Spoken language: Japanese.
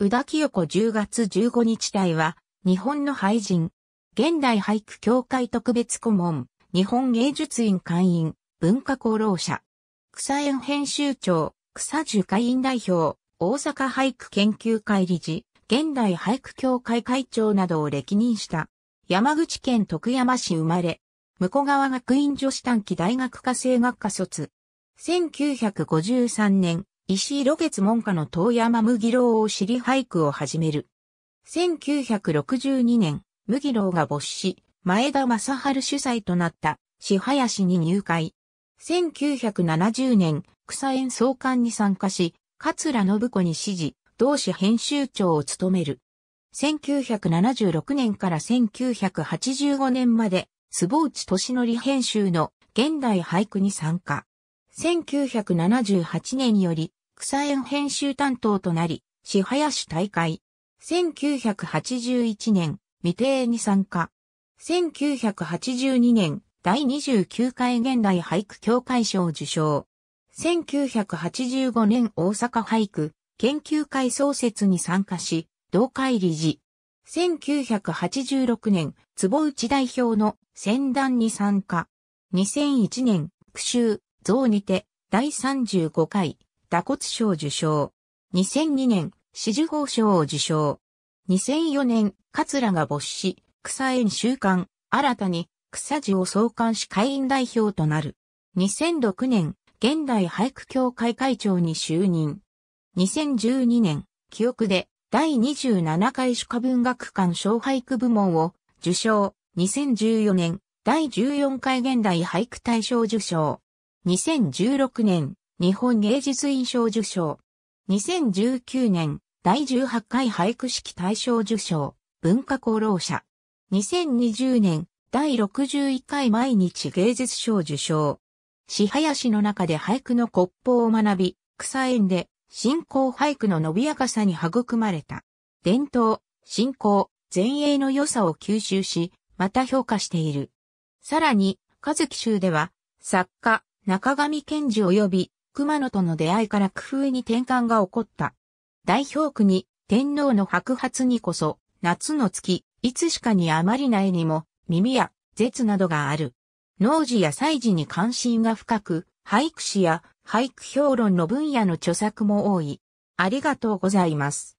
宇田清子10月15日隊は、日本の俳人、現代俳句協会特別顧問、日本芸術院会員、文化功労者、草園編集長、草樹会員代表、大阪俳句研究会理事、現代俳句協会会長などを歴任した。山口県徳山市生まれ、向川学院女子短期大学科生学科卒。1953年、石井露月門下の遠山麦郎を知り俳句を始める。1962年、麦郎が没し、前田正春主催となった、市林に入会。1970年、草園総監に参加し、桂信子に指示、同志編集長を務める。1976年から1985年まで、坪内俊則編集の現代俳句に参加。1978年より草園編集担当となり、市林大会。1981年、未定に参加。1982年、第29回現代俳句協会賞受賞。1985年大阪俳句研究会創設に参加し、同会理事。1986年、坪内代表の先団に参加。2001年、区州、像にて、第35回打骨賞受賞。2002年、紫綬褒章を受賞。2004年、桂が没し、草園週刊、新たに草地を創刊し会員代表となる。2006年、現代俳句協会会長に就任。2012年、記憶で第27回主科文学館小俳句部門を受賞。2014年、第14回現代俳句大賞受賞。2016年、日本芸術院賞受賞。2019年、第18回俳句式大賞受賞、文化功労者。2020年、第61回毎日芸術賞受賞。市林の中で俳句の骨法を学び、草園で、信仰俳句の伸びやかさに育まれた。伝統、信仰、前衛の良さを吸収し、また評価している。さらに、和木集では、作家、中上賢治及び熊野との出会いから工夫に転換が起こった。代表区に天皇の白髪にこそ、夏の月、いつしかにあまりないにも、耳や、舌などがある。農事や祭事に関心が深く、俳句詩や俳句評論の分野の著作も多い。ありがとうございます。